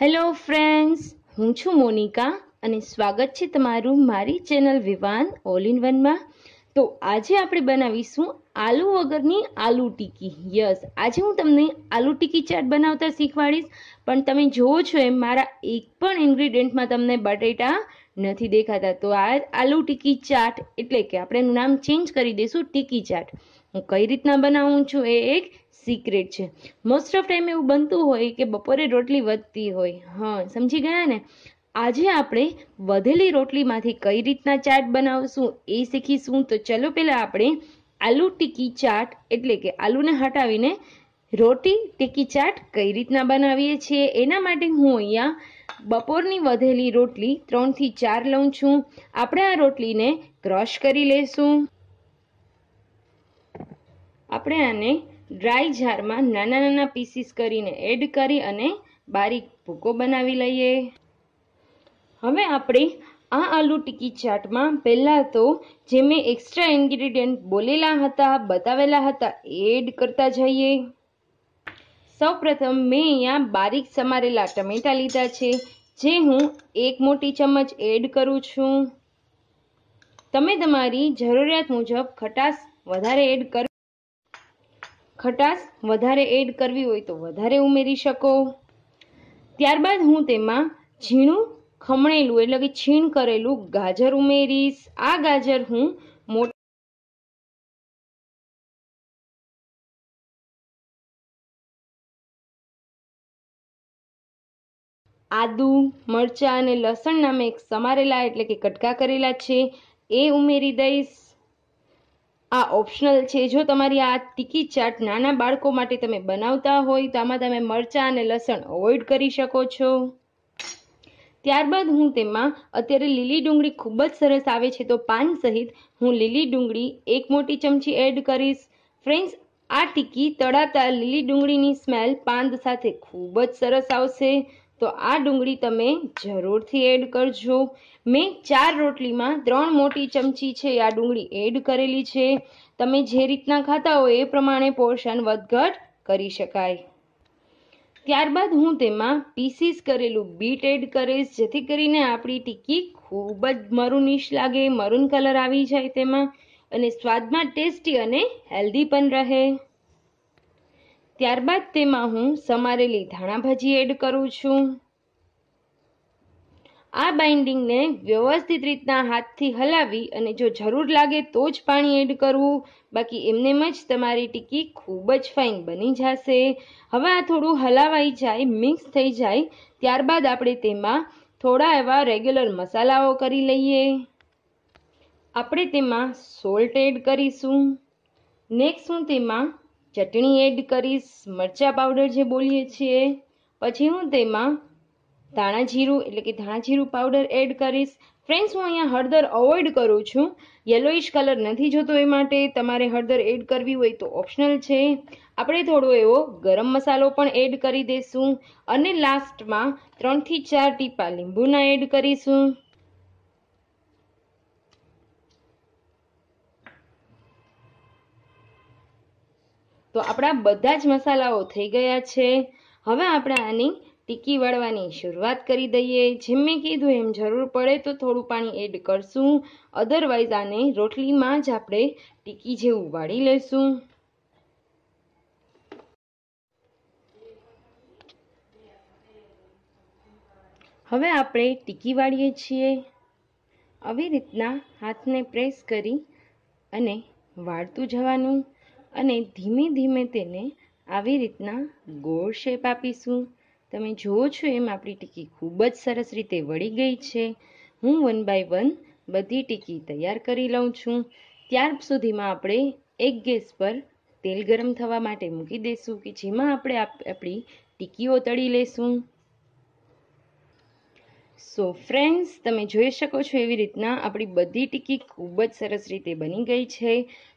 hello friends હું છું Monica અને સ્વાગત છે તમારું મારી ચેનલ વિવાન ઓલ ઇન વનમાં તો આજે આપણે બનાવીશું આલુ વગરની આલુ ટીકી યસ આજે હું તમને આલુ ટીકી ચાટ બનાવતા શીખવાડીશ પણ તમે જુઓ છો એમ મારા એક પણ ઇન્ગ્રીડિયન્ટમાં તમને બટેટા નથી દેખાતા તો આ આલુ ટીકી ચાટ એટલે કે આપણે નામ ચેન્જ કરી દઈશું ટીકી ચાટ હું કઈ રીતના બનાવું છું એ એક સિક્રેટ છે મોસ્ટ ઓફ ટાઈમ એવું બનતું હોય કે બપોરે રોટલી વધતી હોય હા સમજી ગયા ને આજે આપણે વધેલી રોટલીમાંથી કઈ રીતના ચાટ બનાવશું એ શીખીશું તો ચલો પહેલાં આપણે આલુ ટીકી ચાટ એટલે કે આલુને હટાવીને રોટી ટીકી ચાટ કઈ રીતના બનાવીએ છીએ એના માટે હું અહીંયા બપોરની વધેલી રોટલી ત્રણથી ચાર લઉં છું આપણે આ રોટલીને ક્રશ કરી લેશું આપણે આને ડ્રાય જારમાં નાના નાના પીસીસ કરીને એડ કરી અને બારીક ભૂકો બનાવી લઈએ હવે આપણે આ આલુ ટીકી ચાટમાં પહેલાં તો જે મેં એક્સ્ટ્રા ઇન્ગ્રીડિયન્ટ બોલેલા હતા બતાવેલા હતા એડ કરતા જઈએ સૌ પ્રથમ મેં અહીંયા બારીક સમારેલા ટમેટા લીધા છે જે હું એક મોટી ચમચ એડ કરું છું તમે તમારી જરૂરિયાત મુજબ ખટાશ વધારે એડ કરો ખટાશ વધારે એડ કરવી હોય તો વધારે ઉમેરી શકો ત્યારબાદ હું તેમાં ઝીણું ખમણેલું એટલે કે છીણ કરેલું ગાજર ઉમેરીશ આ ગાજર હું મોટા આદુ મરચાં અને લસણના મેં સમારેલા એટલે કે કટકા કરેલા છે એ ઉમેરી દઈશ આ ઓપ્શનલ છે જો તમારી આ ટીકી ચાટ નાના બાળકો માટે તમે બનાવતા હોય તો આમાં તમે મરચાં અને લસણ અવોઇડ કરી શકો છો ત્યારબાદ હું તેમાં અત્યારે લીલી ડુંગળી ખૂબ જ સરસ આવે છે તો પાન સહિત હું લીલી ડુંગળી એક મોટી ચમચી એડ કરીશ ફ્રેન્ડ્સ આ ટીકી તળાતા લીલી ડુંગળીની સ્મેલ પાન સાથે ખૂબ જ સરસ આવશે તો આ ડુંગળી તમે જરૂરથી એડ કરજો મેં ચાર રોટલીમાં ત્રણ મોટી ચમચી છે આ ડુંગળી એડ કરેલી છે તમે જે રીતના ખાતા હો એ પ્રમાણે પોર્શન વધઘટ કરી શકાય ત્યારબાદ હું તેમાં પીસીસ કરેલું બીટ એડ કરીશ જેથી કરીને આપણી ટીકી ખૂબ જ મરુનિશ લાગે મરૂન કલર આવી જાય તેમાં અને સ્વાદમાં ટેસ્ટી અને હેલ્ધી પણ રહે ત્યારબાદ તેમાં હું સમારેલી ધાણાભાજી એડ કરું છું આ બાઇન્ડિંગને વ્યવસ્થિત રીતના હાથથી હલાવી અને જો જરૂર લાગે તો જ પાણી એડ કરવું બાકી એમનેમ જ તમારી ટીકી ખૂબ જ ફાઇન બની જશે હવે આ થોડું હલાવાઈ જાય મિક્સ થઈ જાય ત્યારબાદ આપણે તેમાં થોડા એવા રેગ્યુલર મસાલાઓ કરી લઈએ આપણે તેમાં સોલ્ટ એડ કરીશું નેક્સ્ટ હું તેમાં ચટણી એડ કરીશ મરચાં પાવડર જે બોલીએ છીએ પછી હું તેમાં ધાણા જીરું એટલે કે ધાણા જીરું પાવડર એડ કરીશ ફ્રેન્ડ્સ હું અહીંયા હળદર અવોઇડ કરું છું યલોઇશ કલર નથી જોતો એ માટે તમારે હળદર એડ કરવી હોય તો ઓપ્શનલ છે આપણે થોડો એવો ગરમ મસાલો પણ એડ કરી દઈશું અને લાસ્ટમાં ત્રણથી ચાર ટીપા લીંબુના એડ કરીશું તો આપણા બધા જ મસાલાઓ થઈ ગયા છે હવે આપણે આની ટીકી વાળવાની શરૂઆત કરી દઈએ જેમ મેં કીધું એમ જરૂર પડે તો થોડું પાણી એડ કરશું અધરવાઇઝ આને રોટલીમાં જ આપણે ટીકી જેવું વાળી લઈશું હવે આપણે ટીકી વાળીએ છીએ આવી રીતના હાથને પ્રેસ કરી અને વાળતું જવાનું અને ધીમે ધીમે તેને આવી રીતના ગોળ શેપ આપીશું તમે જુઓ છો એમ આપણી ટીકી ખૂબ જ સરસ રીતે વળી ગઈ છે હું વન બાય વન બધી ટીકી તૈયાર કરી લઉં છું ત્યાર સુધીમાં આપણે એક ગેસ પર તેલ ગરમ થવા માટે મૂકી દઈશું કે જેમાં આપણે આપણી ટીકીઓ તળી લઈશું સો ફ્રેન્ડ્સ તમે જોઈ શકો છો એવી રીતના આપણી બધી ટીકી ખૂબ જ સરસ રીતે બની ગઈ છે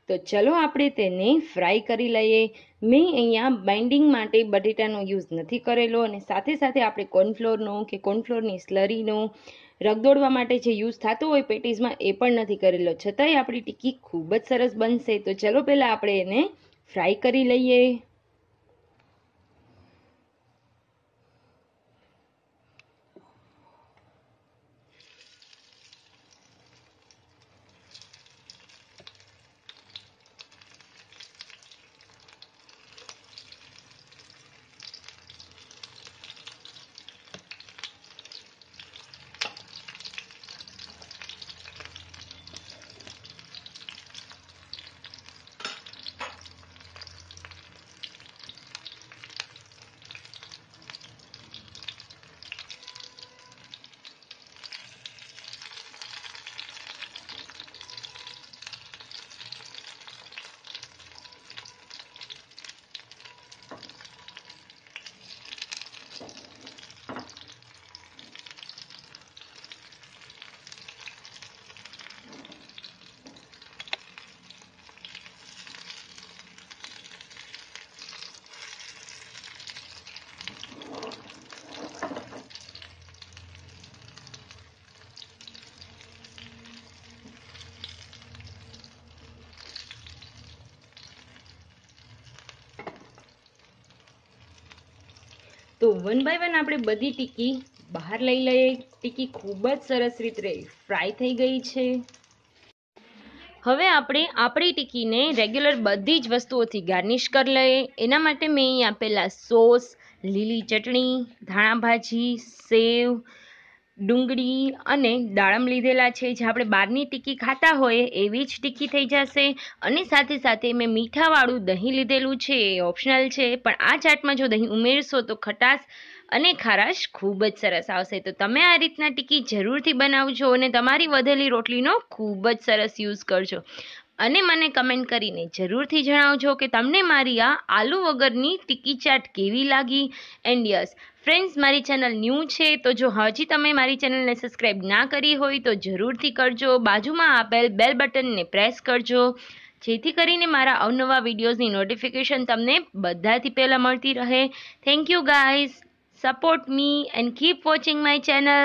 તો ચલો આપણે તેને ફ્રાય કરી લઈએ મેં અહીંયા બાઇન્ડિંગ માટે બટેટાનો યુઝ નથી કરેલો અને સાથે સાથે આપણે કોર્નફ્લોરનો કે કોર્નફ્લોરની સ્લરીનો રગદોડવા માટે જે યુઝ થતો હોય પેટીસમાં એ પણ નથી કરેલો છતાંય આપણી ટીકી ખૂબ જ સરસ બનશે તો ચલો પહેલાં આપણે એને ફ્રાય કરી લઈએ તો વન બાય વન આપણે બધી ટીકી બહાર લઈ લઈએ ટીકી ખૂબ જ સરસ રીતે ફ્રાય થઈ ગઈ છે હવે આપણે આપણી ટીકીને રેગ્યુલર બધી જ વસ્તુઓથી ગાર્નિશ કરી લઈએ એના માટે મેં અહીં આપેલા સોસ લીલી ચટણી ધાણાભાજી સેવ ડુંગળી અને દાળમ લીધેલા છે જે આપણે બહારની ટીકી ખાતા હોઈએ એવી જ ટીકી થઈ જશે અને સાથે સાથે મેં મીઠાવાળું દહીં લીધેલું છે એ ઓપ્શનલ છે પણ આ ચાટમાં જો દહીં ઉમેરશો તો ખટાશ અને ખારાશ ખૂબ જ સરસ આવશે તો તમે આ રીતના ટીકી જરૂરથી બનાવજો અને તમારી વધેલી રોટલીનો ખૂબ જ સરસ યુઝ કરજો અને મને કમેન્ટ કરીને જરૂરથી જણાવજો કે તમને મારી આ આલુ વગરની ટિકી ચાટ કેવી લાગી એન્ડ યસ ફ્રેન્ડ્સ મારી ચેનલ ન્યૂ છે તો જો હજી તમે મારી ચેનલને સબસ્ક્રાઈબ ના કરી હોય તો જરૂરથી કરજો બાજુમાં આપેલ બેલ બટનને પ્રેસ કરજો જેથી કરીને મારા અવનવા વિડીયોઝની નોટિફિકેશન તમને બધાથી પહેલાં મળતી રહે thank you guys support me and keep watching my channel